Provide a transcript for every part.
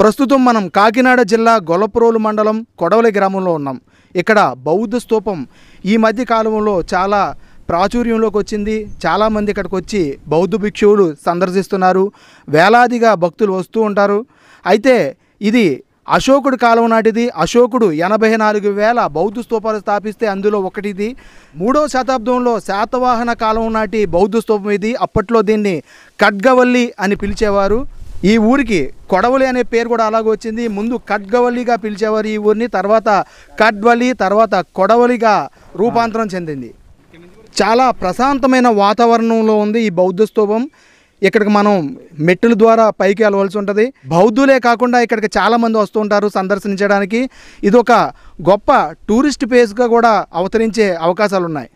ప్రస్తుతం మనం కాకినాడ జిల్లా గొల్లపురోలు మండలం కొడవలి గ్రామంలో ఉన్నాం ఇక్కడ బౌద్ధ స్తూపం ఈ మధ్య కాలంలో చాలా ప్రాచుర్యంలోకి వచ్చింది చాలామంది ఇక్కడికి వచ్చి బౌద్ధ భిక్షువులు సందర్శిస్తున్నారు వేలాదిగా భక్తులు వస్తూ ఉంటారు అయితే ఇది అశోకుడు కాలం నాటిది అశోకుడు ఎనభై నాలుగు వేల బౌద్ధ స్తూపాలు స్థాపిస్తే అందులో ఒకటిది మూడో శతాబ్దంలో శాతవాహన కాలం నాటి బౌద్ధ స్తూపం ఇది అప్పట్లో దీన్ని ఖడ్గవల్లి అని పిలిచేవారు ఈ ఊరికి కొడవలి అనే పేరు కూడా అలాగే వచ్చింది ముందు ఖడ్గవల్లిగా పిలిచేవారు ఈ ఊరిని తర్వాత కడ్వలి తర్వాత కొడవలిగా రూపాంతరం చెందింది చాలా ప్రశాంతమైన వాతావరణంలో ఉంది ఈ బౌద్ధ స్థూపం ఇక్కడికి మనం మెట్టుల ద్వారా పైకి వెళ్ళవలసి ఉంటుంది బౌద్ధులే కాకుండా ఇక్కడికి చాలామంది వస్తూ ఉంటారు సందర్శించడానికి ఇది ఒక గొప్ప టూరిస్ట్ ప్లేస్గా కూడా అవతరించే అవకాశాలు ఉన్నాయి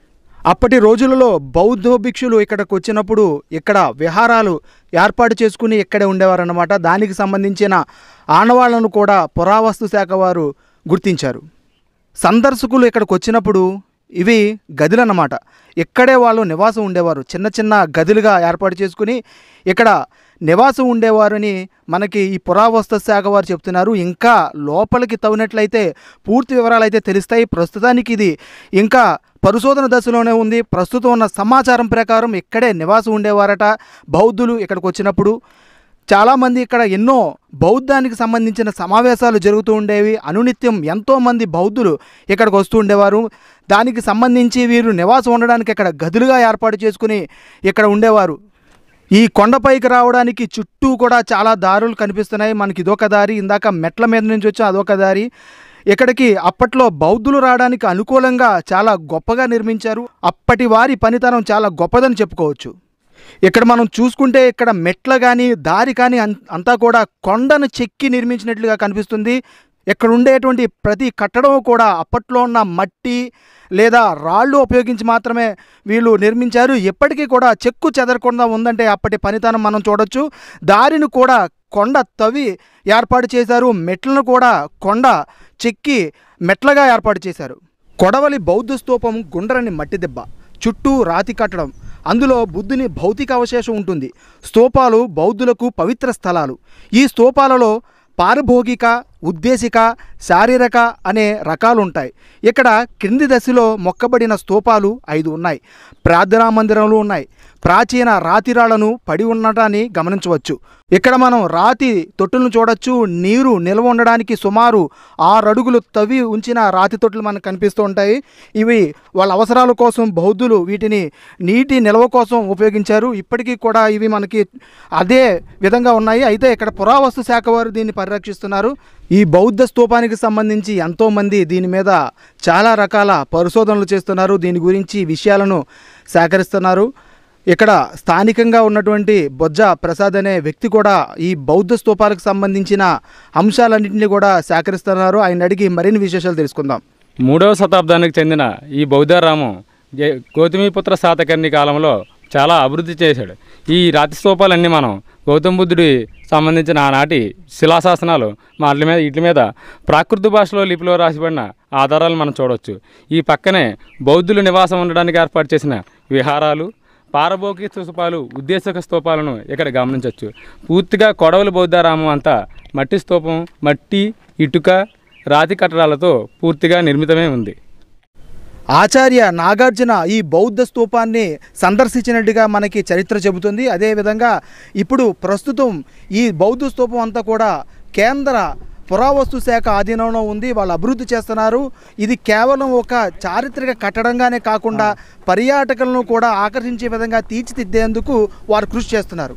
అప్పటి రోజులలో బౌద్ధ భిక్షులు ఇక్కడికి వచ్చినప్పుడు ఇక్కడ విహారాలు ఏర్పాటు చేసుకుని ఇక్కడే ఉండేవారన్నమాట దానికి సంబంధించిన ఆనవాళ్లను కూడా పురావస్తు శాఖ వారు గుర్తించారు సందర్శకులు ఇక్కడికి వచ్చినప్పుడు ఇవి గదులు అన్నమాట ఇక్కడే వాళ్ళు నివాసం ఉండేవారు చిన్న చిన్న గదులుగా ఏర్పాటు చేసుకుని ఇక్కడ నివాసం ఉండేవారని మనకి ఈ పురావస్తు శాఖ వారు చెప్తున్నారు ఇంకా లోపలికి తవ్వినట్లయితే పూర్తి వివరాలు అయితే తెలుస్తాయి ప్రస్తుతానికి ఇది ఇంకా పరిశోధన దశలోనే ఉంది ప్రస్తుతం ఉన్న సమాచారం ప్రకారం ఇక్కడే నివాసం ఉండేవారట బౌద్ధులు ఇక్కడికి వచ్చినప్పుడు చాలామంది ఇక్కడ ఎన్నో బౌద్ధానికి సంబంధించిన సమావేశాలు జరుగుతూ ఉండేవి అనునిత్యం ఎంతోమంది బౌద్ధులు ఇక్కడికి వస్తూ ఉండేవారు దానికి సంబంధించి వీరు నివాసం ఉండడానికి ఇక్కడ గదులుగా ఏర్పాటు చేసుకుని ఇక్కడ ఉండేవారు ఈ కొండపైకి రావడానికి చుట్టూ కూడా చాలా దారులు కనిపిస్తున్నాయి మనకి ఇదొక దారి ఇందాక మెట్ల మీద నుంచి వచ్చి అదొక దారి ఇక్కడికి అప్పట్లో బౌద్ధులు రావడానికి అనుకూలంగా చాలా గొప్పగా నిర్మించారు అప్పటి వారి పనితనం చాలా గొప్పదని చెప్పుకోవచ్చు ఇక్కడ మనం చూసుకుంటే ఇక్కడ మెట్ల కానీ దారి కానీ అంతా కూడా కొండను చెక్కి నిర్మించినట్లుగా కనిపిస్తుంది ఇక్కడ ఉండేటువంటి ప్రతి కట్టడం కూడా అప్పట్లో ఉన్న మట్టి లేదా రాళ్ళు ఉపయోగించి మాత్రమే వీళ్ళు నిర్మించారు ఎప్పటికీ కూడా చెక్కు చెదరకుండా ఉందంటే అప్పటి పనితనం మనం చూడొచ్చు దారిని కూడా కొండ తవ్వి ఏర్పాటు చేశారు మెట్లను కూడా కొండ చెక్కి మెట్లగా ఏర్పాటు చేశారు కొడవలి బౌద్ధ స్తూపం గుండ్రని మట్టి దెబ్బ చుట్టూ రాతి కట్టడం అందులో బుద్ధుని భౌతిక అవశేషం ఉంటుంది స్తూపాలు బౌద్ధులకు పవిత్ర స్థలాలు ఈ స్తూపాలలో పారిభోగిక ఉద్దేశిక శారీరక అనే రకాలుంటాయి ఇక్కడ క్రింది దశలో మొక్కబడిన స్తూపాలు ఐదు ఉన్నాయి ప్రార్థనా మందిరంలో ఉన్నాయి ప్రాచీన రాతిరాళ్లను పడి ఉండటాన్ని గమనించవచ్చు ఇక్కడ మనం రాతి తొట్టులను చూడొచ్చు నీరు నిల్వ ఉండడానికి సుమారు ఆరు అడుగులు తవ్వి ఉంచిన రాతి తొట్టులు మనకు కనిపిస్తూ ఉంటాయి ఇవి వాళ్ళ అవసరాల కోసం బౌద్ధులు వీటిని నీటి నిల్వ కోసం ఉపయోగించారు ఇప్పటికీ కూడా ఇవి మనకి అదే విధంగా ఉన్నాయి అయితే ఇక్కడ పురావస్తు శాఖ వారు దీన్ని పరిరక్షిస్తున్నారు ఈ బౌద్ధ స్తూపానికి సంబంధించి ఎంతోమంది దీని మీద చాలా రకాల పరిశోధనలు చేస్తున్నారు దీని గురించి విషయాలను సేకరిస్తున్నారు ఇక్కడ స్థానికంగా ఉన్నటువంటి బొజ్జ ప్రసాద్ అనే వ్యక్తి కూడా ఈ బౌద్ధ స్తూపాలకు సంబంధించిన అంశాలన్నింటినీ కూడా సేకరిస్తున్నారు ఆయన అడిగి మరిన్ని విశేషాలు తెలుసుకుందాం మూడవ శతాబ్దానికి చెందిన ఈ బౌద్ధారామం గౌతమిపుత్ర శాతకర్ణి కాలంలో చాలా అభివృద్ధి చేశాడు ఈ రాతి స్తూపాలన్నీ మనం గౌతమ బుద్ధుడి సంబంధించిన ఆనాటి శిలాశాసనాలు వాటి మీద వీటి మీద ప్రాకృత భాషలో లిపిలో రాసిబడిన ఆధారాలు మనం చూడవచ్చు ఈ పక్కనే బౌద్ధులు నివాసం ఉండడానికి ఏర్పాటు చేసిన విహారాలు పారబోకి స్థూపాలు ఉద్దేశక స్థూపాలను ఇక్కడ గమనించవచ్చు పూర్తిగా కొడవలి బౌద్ధారామం అంతా మట్టి స్థూపం మట్టి ఇటుక రాతి కట్టడాలతో పూర్తిగా నిర్మితమే ఉంది ఆచార్య నాగార్జున ఈ బౌద్ధ స్తూపాన్ని సందర్శించినట్టుగా మనకి చరిత్ర చెబుతుంది అదేవిధంగా ఇప్పుడు ప్రస్తుతం ఈ బౌద్ధ స్తూపం అంతా కూడా కేంద్ర పురావస్తు శాఖ ఆధీనంలో ఉంది వాళ్ళు అభివృద్ధి చేస్తున్నారు ఇది కేవలం ఒక చారిత్రక కట్టడంగానే కాకుండా పర్యాటకులను కూడా ఆకర్షించే విధంగా తీర్చిదిద్దేందుకు వారు కృషి చేస్తున్నారు